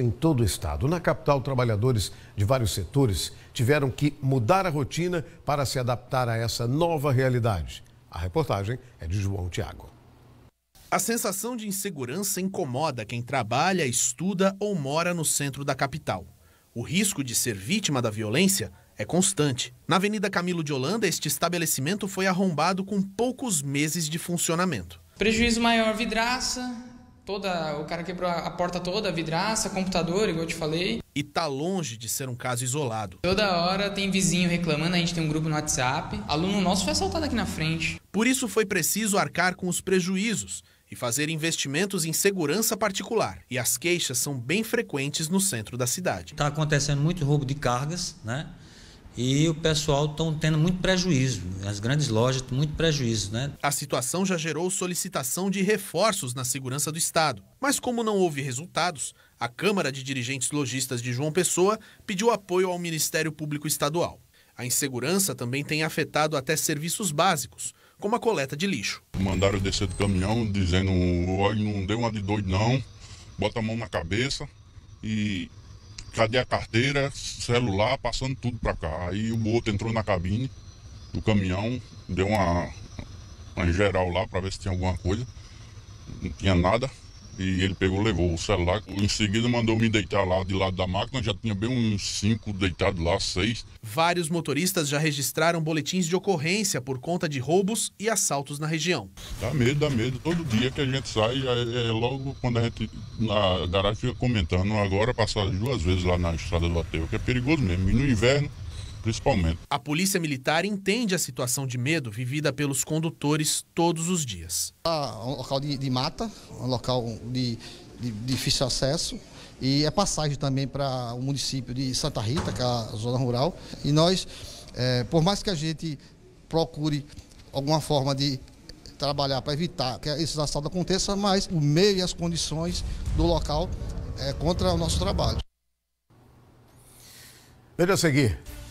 em todo o estado. Na capital, trabalhadores de vários setores tiveram que mudar a rotina para se adaptar a essa nova realidade. A reportagem é de João Tiago. A sensação de insegurança incomoda quem trabalha, estuda ou mora no centro da capital. O risco de ser vítima da violência é constante. Na Avenida Camilo de Holanda, este estabelecimento foi arrombado com poucos meses de funcionamento. Prejuízo maior vidraça, Toda, o cara quebrou a porta toda, a vidraça, computador, igual eu te falei. E tá longe de ser um caso isolado. Toda hora tem vizinho reclamando, a gente tem um grupo no WhatsApp. Aluno nosso foi assaltado aqui na frente. Por isso foi preciso arcar com os prejuízos e fazer investimentos em segurança particular. E as queixas são bem frequentes no centro da cidade. Está acontecendo muito roubo de cargas, né? e o pessoal estão tendo muito prejuízo, as grandes lojas muito prejuízo, né? A situação já gerou solicitação de reforços na segurança do Estado, mas como não houve resultados, a Câmara de Dirigentes lojistas de João Pessoa pediu apoio ao Ministério Público Estadual. A insegurança também tem afetado até serviços básicos, como a coleta de lixo. Mandaram descer do caminhão dizendo, olha, não deu uma de doido não, bota a mão na cabeça e cadê a carteira? celular, passando tudo pra cá. Aí o outro entrou na cabine do caminhão, deu uma, uma geral lá pra ver se tinha alguma coisa. Não tinha nada. E ele pegou, levou o celular. Em seguida mandou me deitar lá de lado da máquina. Já tinha bem uns cinco deitados lá, seis. Vários motoristas já registraram boletins de ocorrência por conta de roubos e assaltos na região. Dá medo, dá medo. Todo dia que a gente sai, é, é logo quando a gente na garagem fica comentando. Agora passar duas vezes lá na estrada do Ateu, que é perigoso mesmo. E no inverno principalmente. A polícia militar entende a situação de medo vivida pelos condutores todos os dias. é um local de, de mata, um local de, de, difícil acesso e é passagem também para o município de Santa Rita, que é a zona rural. E nós, é, por mais que a gente procure alguma forma de trabalhar para evitar que esses assaltos aconteçam, mas o meio e as condições do local é contra o nosso trabalho. Veja a seguir.